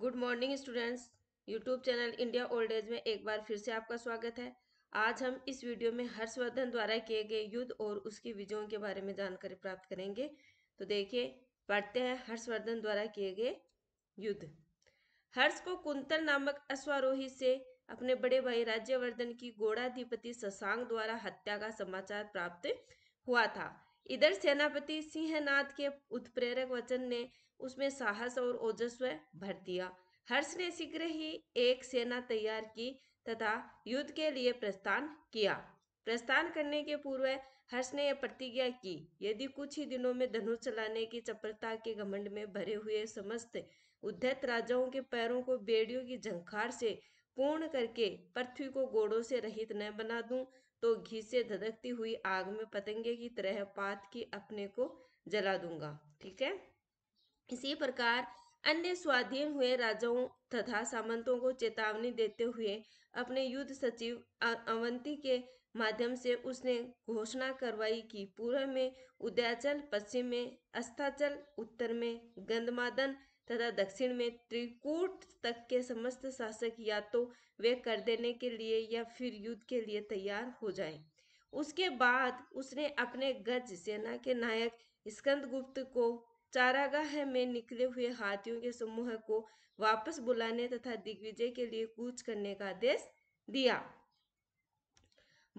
Good morning students YouTube channel India old age में एक बार फिर से आपका स्वागत है आज हम इस वीडियो में हर्षवर्धन द्वारा किए गए युद्ध और उसकी विजयों के बारे में जानकारी प्राप्त करेंगे तो देखिए पढ़ते हैं हर्षवर्धन द्वारा किए गए युद्ध हर्ष को कुंतल नामक अश्वारोही से अपने बड़े भाई राज्यवर्धन की गोड़ाधिपति ससांग द्वारा हत्या का समाचार प्राप्त हुआ था इधर सेनापति सिंहनाथ के उत्प्रेरक वचन ने उसमें साहस और ओजस्व भर दिया हर्ष ने शीघ्र ही एक सेना तैयार की तथा युद्ध के लिए प्रस्थान किया प्रस्थान करने के पूर्व हर्ष ने यह प्रतिज्ञा की यदि कुछ ही दिनों में धनुष चलाने की चपलता के घमंड में भरे हुए समस्त उद्धत राजाओं के पैरों को बेड़ियों की झंखार से पूर्ण करके पृथ्वी को गोड़ों से रहित न बना दूं तो घी से धधकती हुई आग में पतंगे की तरह पात की अपने को जला दूंगा ठीक है इसी प्रकार अन्य स्वाधीन हुए राजाओं तथा सामंतों को चेतावनी देते हुए अपने युद्ध सचिव अवंती के माध्यम से उसने घोषणा करवाई कि पूर्व में उदयाचल पश्चिम में अस्ताचल उत्तर में गंधमादन तथा दक्षिण में त्रिकूट तक के समस्त शासक या तो वे कर देने के लिए या फिर युद्ध के लिए तैयार हो जाएं। उसके बाद उसने अपने गज सेना के नायक स्कंदगुप्त को चारागाह में निकले हुए हाथियों के समूह को वापस बुलाने तथा दिग्विजय के लिए कूच करने का आदेश दिया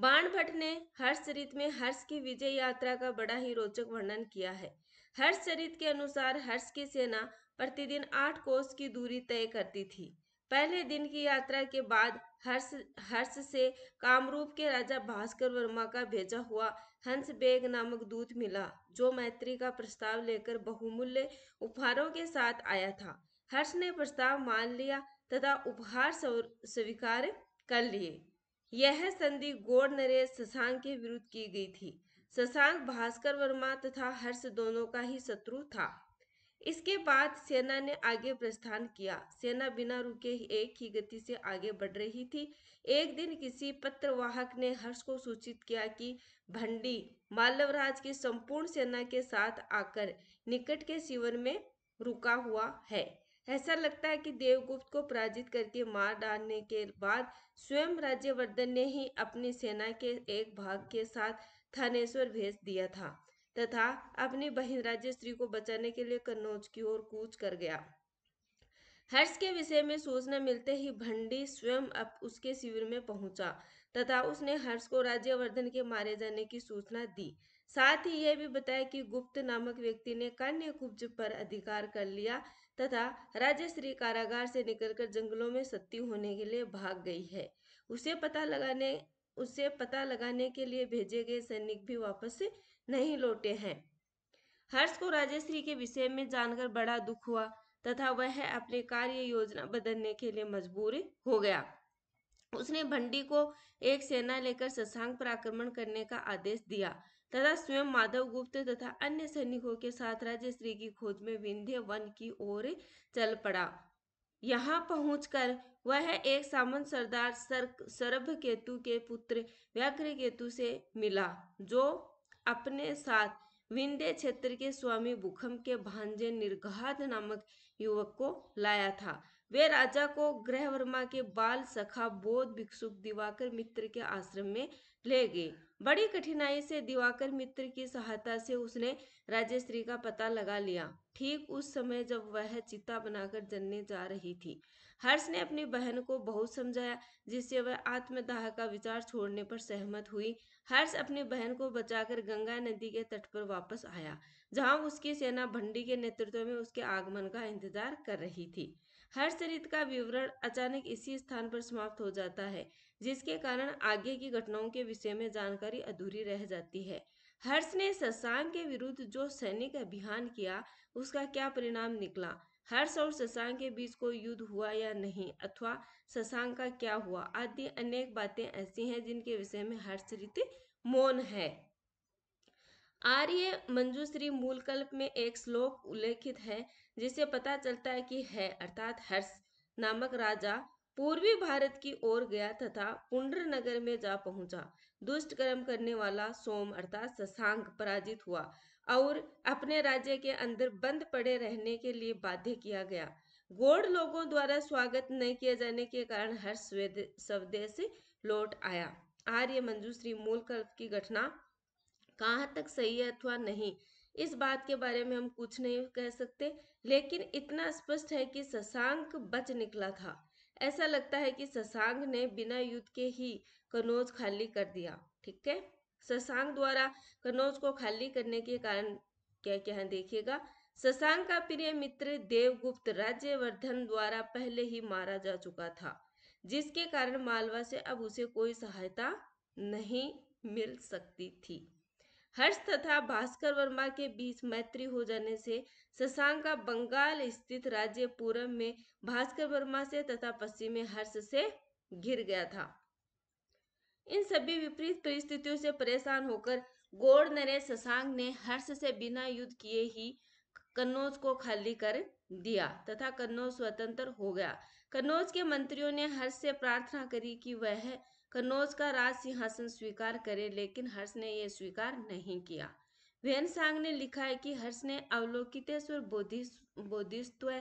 भट्ट ने हर्षचरित में हर्ष की विजय यात्रा का बड़ा ही रोचक वर्णन किया है हर्षचरित के अनुसार हर्ष की सेना प्रतिदिन आठ कोस की दूरी तय करती थी पहले दिन की यात्रा के बाद हर्ष हर्ष से कामरूप के राजा भास्कर वर्मा का भेजा हुआ हंस बेग नामक दूत मिला जो मैत्री का प्रस्ताव लेकर बहुमूल्य उपहारों के साथ आया था हर्ष ने प्रस्ताव मान लिया तथा उपहार स्वीकार कर लिए यह संधि गोड नरेश शशांक के विरुद्ध की गई थी शशांक भास्कर वर्मा तथा हर्ष दोनों का ही शत्रु था इसके बाद सेना ने आगे प्रस्थान किया सेना बिना रुके एक ही गति से आगे बढ़ रही थी एक दिन किसी पत्रवाहक ने हर्ष को सूचित किया कि भंडी मालवराज की संपूर्ण सेना के साथ आकर निकट के शिविर में रुका हुआ है ऐसा लगता है कि देवगुप्त को पराजित करके मार डालने के बाद स्वयं राज्यवर्धन ने ही अपनी सेना के एक भाग के साथ थानेश्वर भेज दिया था तथा अपनी बहन राज्यश्री को बचाने के लिए कन्नौज की ओर कूच कर गया हर्ष के विषय में सूचना मिलते ही भंडी स्वयं अब उसके शिविर में पहुंचा तथा उसने हर्ष को राज्यवर्धन के मारे जाने की सूचना दी साथ ही यह भी बताया कि गुप्त नामक व्यक्ति ने कन्या कुब्ज पर अधिकार कर लिया तथा राजश्री कारागार से निकलकर जंगलों में सत्ती होने के लिए भाग गई है उसे पता लगाने उसे पता लगाने के लिए भेजे गए सैनिक भी वापस नहीं लौटे हैं हर्ष को राजश्री के विषय में जानकर बड़ा दुख हुआ तथा वह अपने कार्य योजना बदलने के लिए मजबूर हो गया उसने भंडी को एक सेना लेकर शशांक पर आक्रमण करने का आदेश दिया तथा स्वयं माधव गुप्त तथा अन्य सैनिकों के साथ राजश्री की खोज में विंध्य वन की ओर चल पड़ा यहाँ पहुंचकर वह एक सामंत सरदार सर सरभ केतु के पुत्र व्याघ्र केतु से मिला जो अपने साथ विंडे क्षेत्र के स्वामी भूखम के भांजे निर्घात नामक युवक को लाया था वे राजा को वर्मा के बाल सखा बोध भिक्षु दिवाकर मित्र के आश्रम में ले गए बड़ी कठिनाई से दिवाकर मित्र की सहायता से उसने राजेश्री का पता लगा लिया ठीक उस समय जब वह चिता बनाकर जन्ने जा रही थी हर्ष ने अपनी बहन को बहुत समझाया जिससे वह आत्मदाह का विचार छोड़ने पर सहमत हुई हर्ष अपनी बहन को बचाकर गंगा नदी के तट पर वापस आया जहां उसकी सेना भंडी के नेतृत्व में उसके आगमन का इंतजार कर रही थी हर्षचरित का विवरण अचानक इसी स्थान पर समाप्त हो जाता है जिसके कारण आगे की घटनाओं के विषय में जानकारी अधूरी रह जाती है हर्ष ने ससांग के विरुद्ध जो सैनिक अभियान किया उसका क्या परिणाम निकला हर्ष और शशांक के बीच कोई युद्ध हुआ या नहीं अथवा शशांक का क्या हुआ आदि अनेक बातें ऐसी हैं जिनके विषय में हर्ष रीति मौन है आर्य मंजूश्री मूलकल्प में एक श्लोक उल्लेखित है जिसे पता चलता है कि है अर्थात हर्ष नामक राजा पूर्वी भारत की ओर गया तथा पुण्डर नगर में जा पहुंचा दुष्ट कर्म करने वाला सोम अर्थात शशांक पराजित हुआ और अपने राज्य के अंदर बंद पड़े रहने के लिए बाध्य किया गया गोड़ लोगों द्वारा स्वागत नहीं किए जाने के कारण हर स्वदेश लौट आया आर्य मंजूश्री मूल कल्प की घटना कहाँ तक सही है अथवा नहीं इस बात के बारे में हम कुछ नहीं कह सकते लेकिन इतना स्पष्ट है कि शशांक बच निकला था ऐसा लगता है कि शशांक ने बिना युद्ध के ही कनौज खाली कर दिया ठीक है शशांक द्वारा कनौज को खाली करने के कारण क्या क्या देखिएगा शशांक का प्रिय मित्र देवगुप्त राज्यवर्धन द्वारा पहले ही मारा जा चुका था जिसके कारण मालवा से अब उसे कोई सहायता नहीं मिल सकती थी हर्ष तथा भास्कर वर्मा के बीच मैत्री हो जाने से शशांक का बंगाल स्थित राज्य पूर्व में भास्कर वर्मा से तथा पश्चिम में हर्ष से घिर गया था इन सभी विपरीत परिस्थितियों से परेशान होकर गौड़ नरेश ससांग ने हर्ष से बिना युद्ध किए ही कन्नौज को खाली कर दिया तथा कन्नौज स्वतंत्र हो गया कन्नौज के मंत्रियों ने हर्ष से प्रार्थना करी कि वह कन्नौज का राज सिंहासन स्वीकार करे लेकिन हर्ष ने यह स्वीकार नहीं किया वेन सांग ने लिखा है कि हर्ष ने अवलोकितेश्वर बोधिस्त्व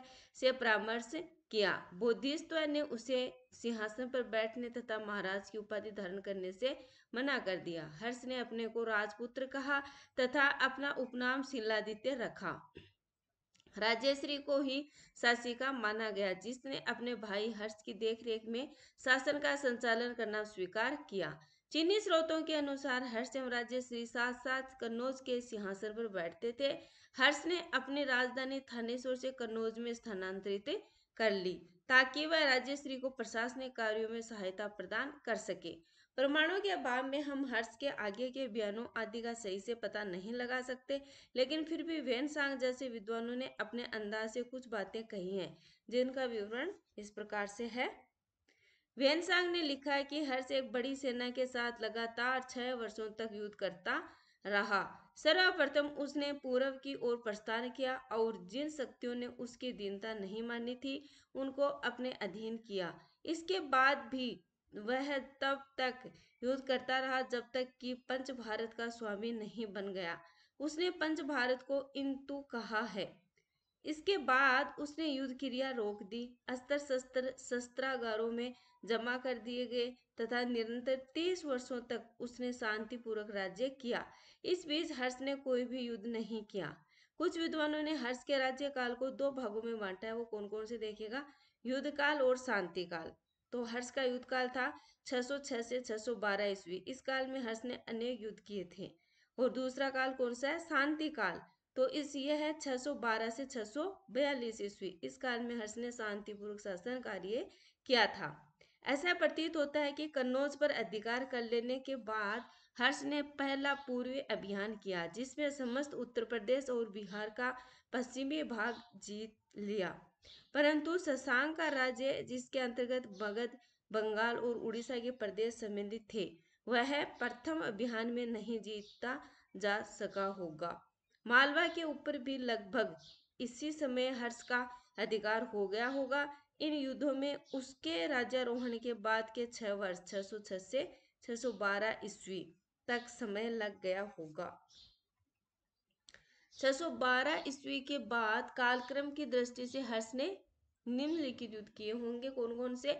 से परामर्श किया बोधिस्त्व ने उसे सिंहासन पर बैठने तथा महाराज की उपाधि धारण करने से मना कर दिया हर्ष ने अपने को राजपुत्र कहा तथा अपना उपनाम शिलादित्य रखा राजेश्री को ही शासिका माना गया जिसने अपने भाई हर्ष की देखरेख में शासन का संचालन करना स्वीकार किया चीनी स्रोतों के अनुसार हर्ष एवं राज्य श्री साथ साथ कन्नौज के सिंहासन पर बैठते थे हर्ष ने अपनी राजधानी थानेश्वर से कन्नौज में स्थानांतरित कर ली ताकि वह राज्य श्री को प्रशासनिक कार्यों में सहायता प्रदान कर सके परमाणु के अभाव में हम हर्ष के आगे के बयानों आदि का सही से पता नहीं लगा सकते लेकिन फिर भी वेन सांग जैसे विद्वानों ने अपने अंदाज से कुछ बातें कही हैं जिनका विवरण इस प्रकार से है वेनसांग ने लिखा है कि हर्ष एक बड़ी सेना के साथ लगातार छह वर्षों तक युद्ध करता रहा सर्वप्रथम उसने पूर्व की ओर प्रस्थान किया और जिन शक्तियों ने उसकी दीनता नहीं मानी थी उनको अपने अधीन किया इसके बाद भी वह तब तक युद्ध करता रहा जब तक कि पंच भारत का स्वामी नहीं बन गया उसने पंच भारत को इंतु कहा है इसके बाद उसने युद्ध क्रिया रोक दी अस्त्र शस्त्र शस्त्रागारों में जमा कर दिए गए तथा निरंतर तीस वर्षों तक उसने शांतिपूर्वक राज्य किया इस बीच हर्ष ने कोई भी युद्ध नहीं किया कुछ विद्वानों ने हर्ष के राज्य काल को दो भागों में बांटा है वो कौन कौन से देखेगा युद्ध काल और शांति काल तो हर्ष का युद्ध काल था 606 से 612 ईस्वी इस काल में हर्ष ने अनेक युद्ध किए थे और दूसरा काल कौन सा है शांति काल तो इस यह है 612 से 642 ईस्वी इस काल में हर्ष ने शांतिपूर्वक शासन कार्य किया था ऐसा प्रतीत होता है कि कन्नौज पर अधिकार कर लेने के बाद हर्ष ने पहला पूर्वी अभियान किया जिसमें समस्त उत्तर प्रदेश और बिहार का पश्चिमी भाग जीत लिया परंतु शशांक का राज्य जिसके अंतर्गत मगध बंगाल और उड़ीसा के प्रदेश सम्मिलित थे वह प्रथम अभियान में नहीं जीता जा सका होगा मालवा के ऊपर भी लगभग इसी समय हर्ष का अधिकार हो गया होगा इन युद्धों में उसके राजारोहण के बाद के छह वर्ष छह सौ छह से छह सौ बारह ईस्वी तक समय लग गया होगा सौ बारह ईस्वी के बाद कालक्रम की दृष्टि से हर्ष ने निम्नलिखित युद्ध किए होंगे कौन कौन से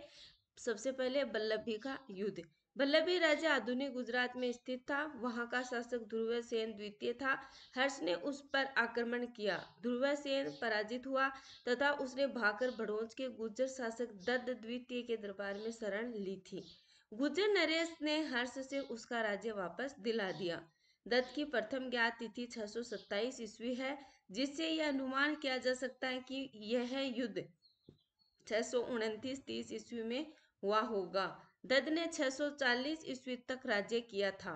सबसे पहले बल्लभी का युद्ध बल्लभी राजा आधुनिक गुजरात में स्थित था वहां का शासक ध्रुव सेन द्वितीय था हर्ष ने उस पर आक्रमण किया ध्रुव सेन पराजित हुआ तथा उसने भागकर भड़ोज के गुर्जर शासक दद्द द्वितीय के दरबार में शरण ली थी गुर्जर नरेश ने हर्ष से उसका राज्य वापस दिला दिया दत्त की प्रथम ज्ञात तिथि सत्ताईस ईस्वी है जिससे यह अनुमान किया जा सकता है कि यह युद्ध छह सौ ईस्वी में हुआ होगा दद ने 640 ईस्वी तक राज्य किया था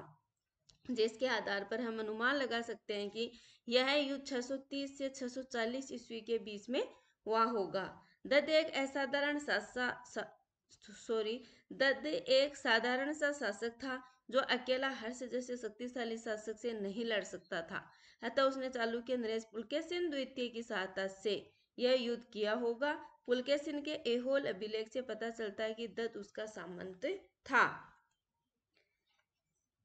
जिसके आधार पर हम अनुमान लगा सकते हैं कि यह युद्ध 630 से 640 ईस्वी के बीच में हुआ होगा दद एक असाधारण सॉरी दद एक साधारण सा शासक था जो अकेला हर्ष जैसे शक्तिशाली शासक से नहीं लड़ सकता था अतः उसने चालू के नरेश पुलकेसिन द्वितीय की सहायता से यह युद्ध किया होगा पुलकेसिन के एहोल अभिलेख से पता चलता है कि दत्त उसका सामंत था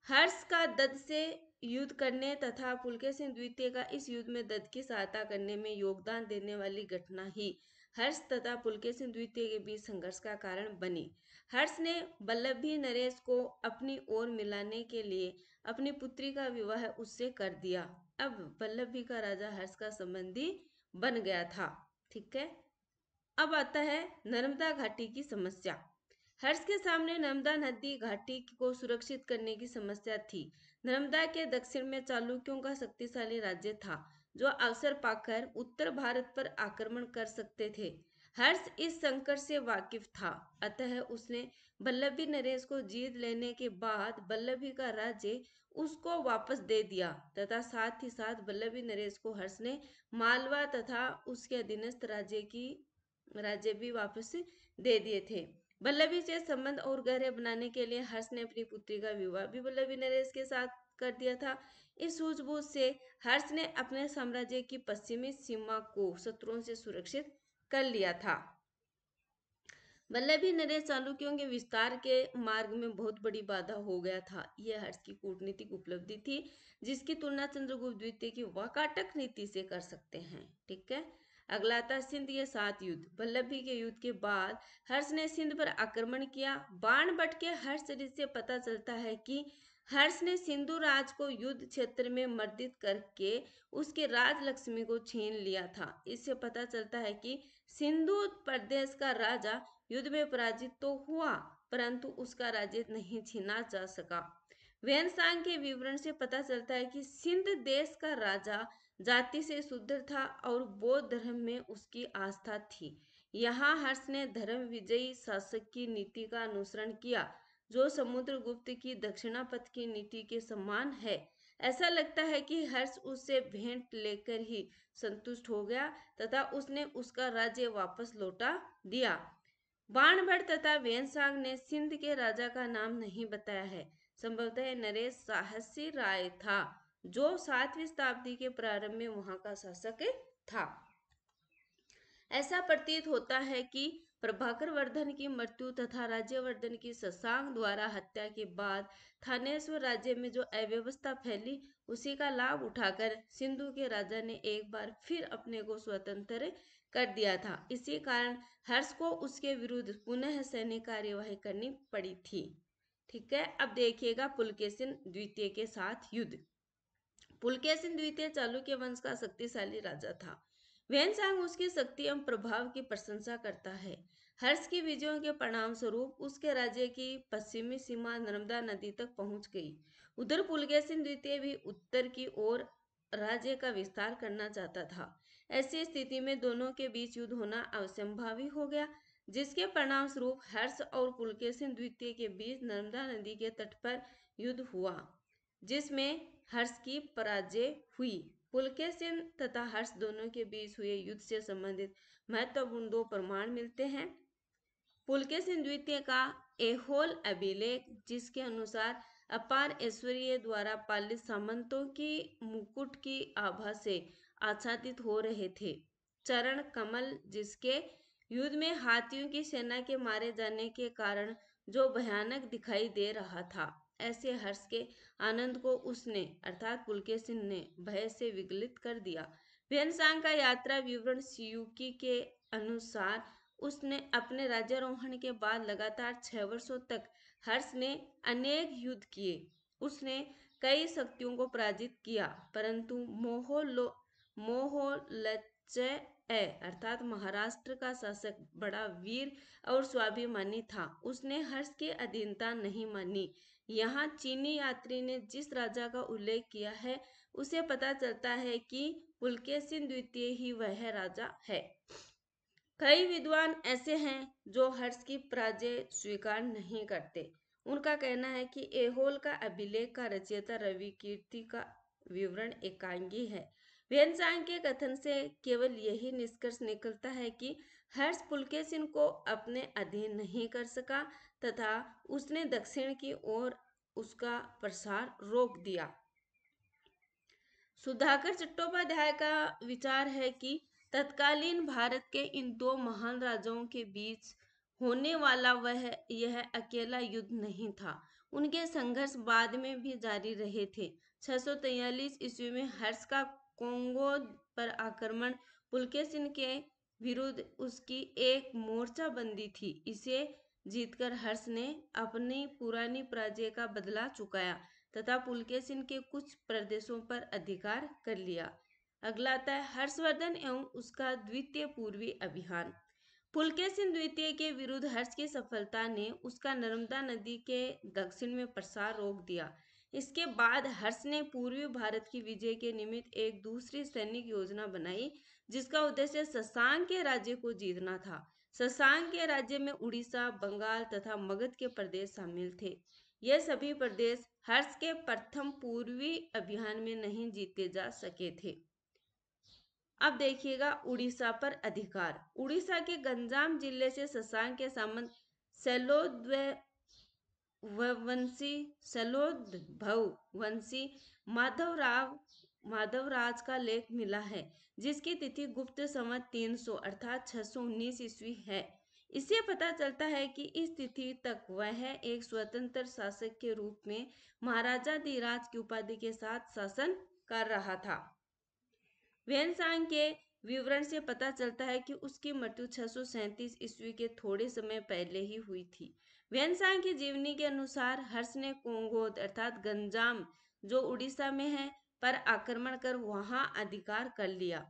हर्ष का दत्त से युद्ध करने तथा पुलकेसिन द्वितीय का इस युद्ध में दत्त की सहायता करने में योगदान देने वाली घटना ही हर्ष तथा पुलकेसिन द्वितीय के बीच संघर्ष का कारण बनी हर्ष ने बल्लभ भी नरेश को अपनी ओर मिलाने के लिए अपनी पुत्री का विवाह उससे कर दिया अब बल्लभी भी का राजा हर्ष का संबंधी बन गया था ठीक है अब आता है नर्मदा घाटी की समस्या हर्ष के सामने नर्मदा नदी घाटी को सुरक्षित करने की समस्या थी नर्मदा के दक्षिण में चालुक्यों का शक्तिशाली राज्य था जो अवसर पाकर उत्तर भारत पर आक्रमण कर सकते थे हर्ष इस संकट से वाकिफ था अतः उसने बल्लभी नरेश को जीत लेने के बाद बल्लभी का राज्य उसको वापस दे दिया तथा साथ ही साथ बल्लभी नरेश को हर्ष ने मालवा तथा उसके अधीनस्थ राज्य की राज्य भी वापस दे दिए थे बल्लभी से संबंध और गहरे बनाने के लिए हर्ष ने अपनी पुत्री का विवाह भी वल्लभी नरेश के साथ कर दिया था इस सूझबूझ से हर्ष ने अपने साम्राज्य की पश्चिमी सीमा को शत्रुओं से सुरक्षित कर लिया था वल्लभी नरेश चालुक्यों के विस्तार के मार्ग में बहुत बड़ी बाधा हो गया था यह हर्ष की कूटनीतिक उपलब्धि थी जिसकी तुलना चंद्रगुप्त द्वितीय की वकाटक नीति से कर सकते हैं ठीक है अगला था सिंध के सात युद्ध वल्लभी के युद्ध के बाद हर्ष ने सिंध पर आक्रमण किया बाण बट के हर्ष से पता चलता है कि हर्ष ने सिंधु राज को युद्ध क्षेत्र में मर्दित करके उसके राज लक्ष्मी को छीन लिया था इससे पता चलता है कि सिंधु प्रदेश का राजा युद्ध में पराजित तो हुआ परंतु उसका राज्य नहीं छीना जा सका वेनसांग के विवरण से पता चलता है कि सिंध देश का राजा जाति से शुद्ध था और बौद्ध धर्म में उसकी आस्था थी यहाँ हर्ष ने धर्म विजयी शासक की नीति का अनुसरण किया जो समुद्रगुप्त की दक्षिणापथ की नीति के समान है ऐसा लगता है कि हर्ष उससे भेंट लेकर ही संतुष्ट हो गया तथा उसने उसका राज्य वापस लौटा दिया बाणभट्ट तथा वेनसांग ने सिंध के राजा का नाम नहीं बताया है संभवतः नरेश साहसी राय था जो सातवीं शताब्दी के प्रारंभ में वहां का शासक था ऐसा प्रतीत होता है कि प्रभाकर वर्धन की मृत्यु तथा राज्यवर्धन की ससांग द्वारा हत्या के बाद थानेश्वर राज्य में जो अव्यवस्था फैली उसी का लाभ उठाकर सिंधु के राजा ने एक बार फिर अपने को स्वतंत्र कर दिया था इसी कारण हर्ष को उसके विरुद्ध पुनः सैनिक कार्यवाही करनी पड़ी थी ठीक है अब देखिएगा पुलकेशन द्वितीय के साथ युद्ध पुलकेशन द्वितीय चालुक्य वंश का शक्तिशाली राजा था सांग उसकी शक्ति एवं प्रभाव की प्रशंसा करता है हर्ष की विजयों के परिणाम स्वरूप उसके राज्य की पश्चिमी सीमा नर्मदा नदी तक पहुंच गई उधर पुलगेसिन द्वितीय भी उत्तर की ओर राज्य का विस्तार करना चाहता था ऐसी स्थिति में दोनों के बीच युद्ध होना अवसंभावी हो गया जिसके परिणाम स्वरूप हर्ष और पुलकेसिन द्वितीय के बीच नर्मदा नदी के तट पर युद्ध हुआ जिसमें हर्ष की पराजय हुई पुलकेसिन तथा हर्ष दोनों के बीच हुए युद्ध से संबंधित महत्वपूर्ण दो प्रमाण मिलते हैं पुलकेशिन द्वितीय का एहोल अभिलेख जिसके अनुसार अपार ऐश्वर्य द्वारा पालित सामंतों की मुकुट की आभा से आच्छादित हो रहे थे चरण कमल जिसके युद्ध में हाथियों की सेना के मारे जाने के कारण जो भयानक दिखाई दे रहा था ऐसे हर्ष के आनंद को उसने अर्थात पुलकेशिन ने भय से विगलित कर दिया व्यंसांग का यात्रा विवरण सियुकी के अनुसार उसने अपने राज्यारोहण के बाद लगातार छह वर्षों तक हर्ष ने अनेक युद्ध किए उसने कई शक्तियों को पराजित किया परंतु मोहलो मोहोलचय अर्थात महाराष्ट्र का शासक बड़ा वीर और स्वाभिमानी था उसने हर्ष के अधीनता नहीं मानी यहाँ चीनी यात्री ने जिस राजा का उल्लेख किया है उसे पता चलता है कि पुलकेशिन द्वितीय ही वह राजा है कई विद्वान ऐसे हैं जो हर्ष की पराजय स्वीकार नहीं करते उनका कहना है कि एहोल का अभिलेख का रचयिता रवि कीर्ति का विवरण एकांगी है व्यंसांग के कथन से केवल यही निष्कर्ष निकलता है कि हर्ष सिंह को अपने अधीन नहीं कर सका तथा उसने दक्षिण की ओर उसका प्रसार रोक दिया सुधाकर चट्टोपाध्याय का विचार है कि तत्कालीन भारत के इन दो महान राजाओं के बीच होने वाला वह यह अकेला युद्ध नहीं था उनके संघर्ष बाद में भी जारी रहे थे 643 ईस्वी में हर्ष का कोंगो पर आक्रमण पुलकेसिन के विरुद्ध उसकी एक मोर्चा बंदी थी इसे जीतकर हर्ष ने अपनी पुरानी पराजय का बदला चुकाया तथा पुलकेसिन के कुछ प्रदेशों पर अधिकार कर लिया अगला आता है हर्षवर्धन एवं उसका द्वितीय पूर्वी अभियान पुलकेसिन द्वितीय के विरुद्ध हर्ष की सफलता ने उसका नर्मदा नदी के दक्षिण में प्रसार रोक दिया इसके बाद हर्ष ने पूर्वी भारत की विजय के निमित्त एक दूसरी सैनिक योजना बनाई जिसका उद्देश्य ससांग के राज्य को जीतना था ससांग के राज्य में उड़ीसा बंगाल तथा मगध के प्रदेश शामिल थे ये सभी प्रदेश हर्ष के प्रथम पूर्वी अभियान में नहीं जीते जा सके थे अब देखिएगा उड़ीसा पर अधिकार उड़ीसा के गंजाम जिले से शशांक के सामंत सलोदी सेलोद्भव वंशी माधवराव माधवराज का लेख मिला है जिसकी तिथि गुप्त तीन 300 अर्थात 619 ईस्वी है इससे पता चलता है कि इस तिथि तक वह एक स्वतंत्र शासक के रूप में महाराजा धीराज की उपाधि के साथ शासन कर रहा था वेनसांग के विवरण से पता चलता है कि उसकी मृत्यु छह सौ सैंतीस ईस्वी के थोड़े समय पहले ही हुई थी वेनसांग की जीवनी के अनुसार हर्ष ने कोंगोद अर्थात गंजाम जो उड़ीसा में है पर आक्रमण कर वहां अधिकार कर लिया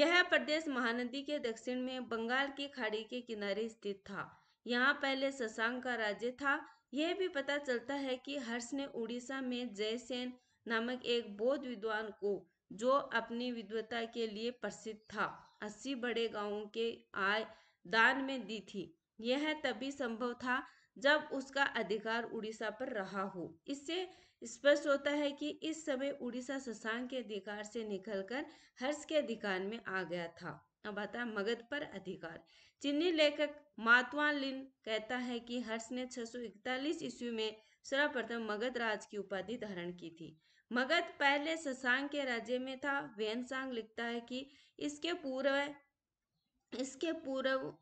यह प्रदेश महानदी के दक्षिण में बंगाल की खाड़ी के किनारे स्थित था यहाँ पहले ससांग का राज्य था यह भी पता चलता है कि हर्ष ने उड़ीसा में जयसेन नामक एक बौद्ध विद्वान को जो अपनी विद्वता के लिए प्रसिद्ध था अस्सी बड़े गांवों के आय दान में दी थी यह तभी संभव था जब उसका अधिकार उड़ीसा पर रहा हो इससे स्पष्ट होता है कि इस समय उड़ीसा शशांक के अधिकार से निकलकर हर्ष के अधिकार में आ गया था अब आता है मगध पर अधिकार चीनी लेखक मातवा लिन कहता है कि हर्ष ने इकतालीस ईस्वी में सर्वप्रथम मगध राज की उपाधि धारण की थी मगध पहले ससांग के राज्य में था वेनसांग लिखता है कि इसके पूर्व इसके पूर्व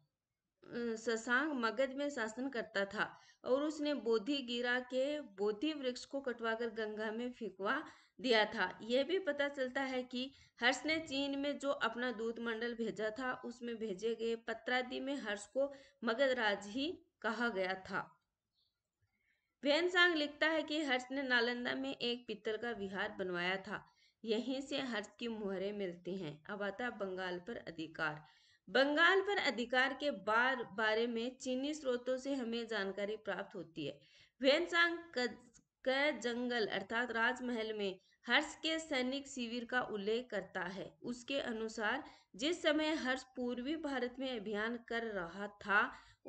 ससांग मगध में शासन करता था और उसने बोधि गिरा के बोधि वृक्ष को कटवाकर गंगा में फेंकवा दिया था यह भी पता चलता है कि हर्ष ने चीन में जो अपना दूत मंडल भेजा था उसमें भेजे गए पत्रादि में हर्ष को मगध राज ही कहा गया था वेनसांग लिखता है कि हर्ष ने नालंदा में एक पित्तल का विहार बनवाया था यहीं से हर्ष की मुहरें मिलती हैं अब आता बंगाल पर अधिकार बंगाल पर अधिकार के बार बारे में चीनी स्रोतों से हमें जानकारी प्राप्त होती है वेनसांग का जंगल अर्थात राजमहल में हर्ष के सैनिक शिविर का उल्लेख करता है उसके अनुसार जिस समय हर्ष पूर्वी भारत में अभियान कर रहा था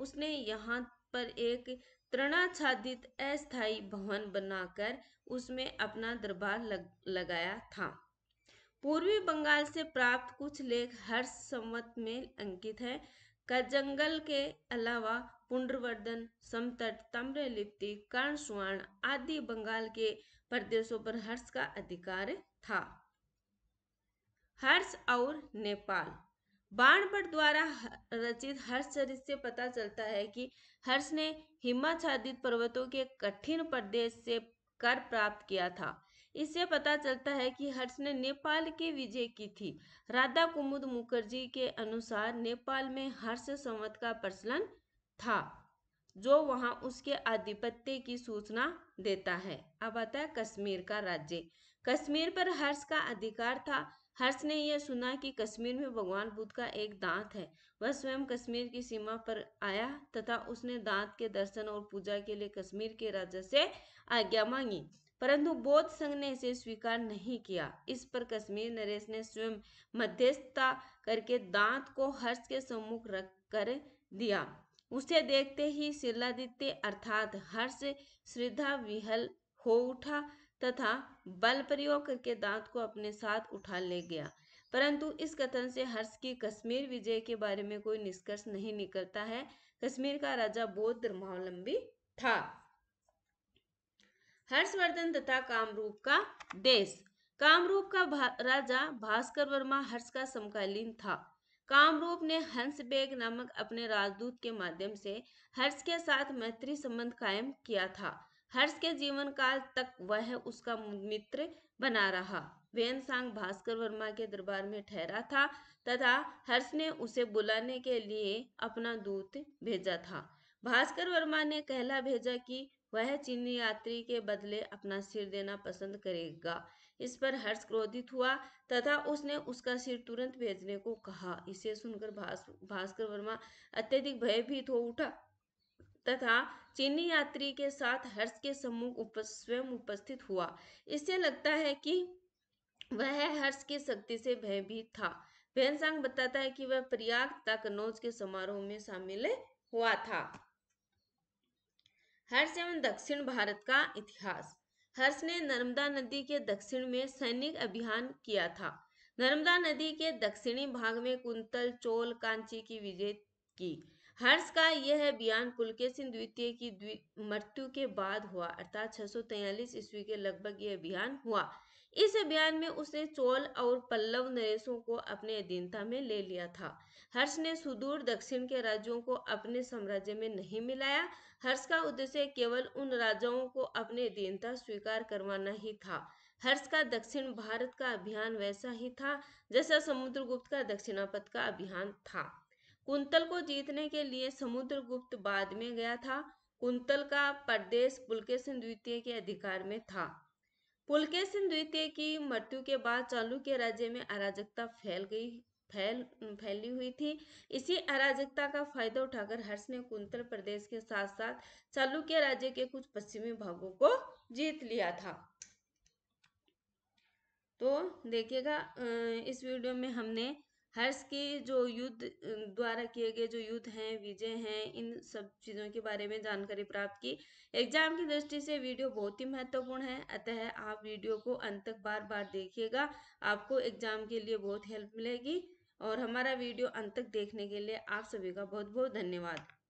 उसने यहाँ पर एक तृणाच्छादित अस्थायी भवन बनाकर उसमें अपना दरबार लग, लगाया था पूर्वी बंगाल से प्राप्त कुछ लेख हर्ष संवत में अंकित है कजंगल जंगल के अलावा पुनर्वर्धन समतट ताम्रलिप्ति कर्ण स्वर्ण आदि बंगाल के प्रदेशों पर हर्ष का अधिकार था हर्ष और नेपाल बाण बाणभट्ट द्वारा रचित हर्ष चरित से पता चलता है कि हर्ष ने हिमाचादित पर्वतों के कठिन प्रदेश से कर प्राप्त किया था इससे पता चलता है कि हर्ष ने नेपाल की विजय की थी राधा कुमुद मुखर्जी के अनुसार नेपाल में हर्ष संवत का प्रचलन था जो वहां उसके आधिपत्य की सूचना देता है अब आता है कश्मीर का राज्य कश्मीर पर हर्ष का अधिकार था हर्ष ने यह सुना कि कश्मीर में भगवान बुद्ध का एक दांत है वह स्वयं कश्मीर की सीमा पर आया तथा उसने दांत के दर्शन और पूजा के लिए कश्मीर के राजा से आज्ञा मांगी परंतु बौद्ध संघ ने इसे स्वीकार नहीं किया इस पर कश्मीर नरेश ने स्वयं मध्यस्थता करके दांत को हर्ष के सम्मुख रख कर दिया उसे देखते ही शिलादित्य अर्थात हर्ष श्रद्धा विहल हो उठा तथा बल प्रयोग करके दांत को अपने साथ उठा ले गया परंतु इस कथन से हर्ष की कश्मीर विजय के बारे में कोई निष्कर्ष नहीं निकलता है कश्मीर का राजा बौद्ध धर्मावलंबी था हर्षवर्धन तथा कामरूप का देश कामरूप का भा, राजा भास्कर वर्मा हर्ष का समकालीन था कामरूप ने हंस बेग नामक अपने राजदूत के माध्यम से हर्ष के साथ मैत्री संबंध कायम किया था हर्ष के जीवन काल तक वह उसका मित्र बना रहा वेन सांग भास्कर वर्मा के दरबार में ठहरा था तथा हर्ष ने उसे बुलाने के लिए अपना दूत भेजा था भास्कर वर्मा ने कहला भेजा कि वह चीनी यात्री के बदले अपना सिर देना पसंद करेगा इस पर हर्ष क्रोधित हुआ तथा उसने उसका सिर तुरंत भेजने को कहा इसे सुनकर भास्कर वर्मा अत्यधिक भयभीत हो उठा तथा चीनी यात्री के साथ हर्ष के समूह उप, स्वयं उपस्थित हुआ इससे लगता है कि वह हर्ष की शक्ति से भयभीत था भैनसांग बताता है कि वह प्रयाग तक नोज के समारोह में शामिल हुआ था हर्ष एवं दक्षिण भारत का इतिहास हर्ष ने नर्मदा नदी के दक्षिण में सैनिक अभियान किया था नर्मदा नदी के दक्षिणी भाग में कुंतल चोल कांची की विजय की हर्ष का यह बयान पुलकेशिन द्वितीय की मृत्यु के बाद हुआ अर्थात छह ईस्वी के लगभग यह अभियान हुआ इस अभियान में उसने चोल और पल्लव नरेशों को अपने अधीनता में ले लिया था हर्ष ने सुदूर दक्षिण के राज्यों को अपने साम्राज्य में नहीं मिलाया हर्ष का उद्देश्य केवल उन राजाओं को अपने अधीनता स्वीकार करवाना ही था हर्ष का दक्षिण भारत का अभियान वैसा ही था जैसा समुद्रगुप्त का दक्षिणापथ का अभियान था कुंतल को जीतने के लिए समुद्रगुप्त बाद में गया था कुंतल का प्रदेश पुलकेशन द्वितीय के अधिकार में था पुलकेशन द्वितीय की मृत्यु के बाद चालुक्य राज्य में अराजकता फैल गई फैल फैली हुई थी इसी अराजकता का फायदा उठाकर हर्ष ने कुंतल प्रदेश के साथ साथ चालुक्य राज्य के कुछ पश्चिमी भागों को जीत लिया था तो देखिएगा इस वीडियो में हमने हर्ष की जो युद्ध द्वारा किए गए जो युद्ध हैं विजय हैं इन सब चीज़ों के बारे में जानकारी प्राप्त की एग्जाम की दृष्टि से वीडियो बहुत ही महत्वपूर्ण है अतः आप वीडियो को अंत तक बार बार देखिएगा आपको एग्जाम के लिए बहुत हेल्प मिलेगी और हमारा वीडियो अंत तक देखने के लिए आप सभी का बहुत बहुत धन्यवाद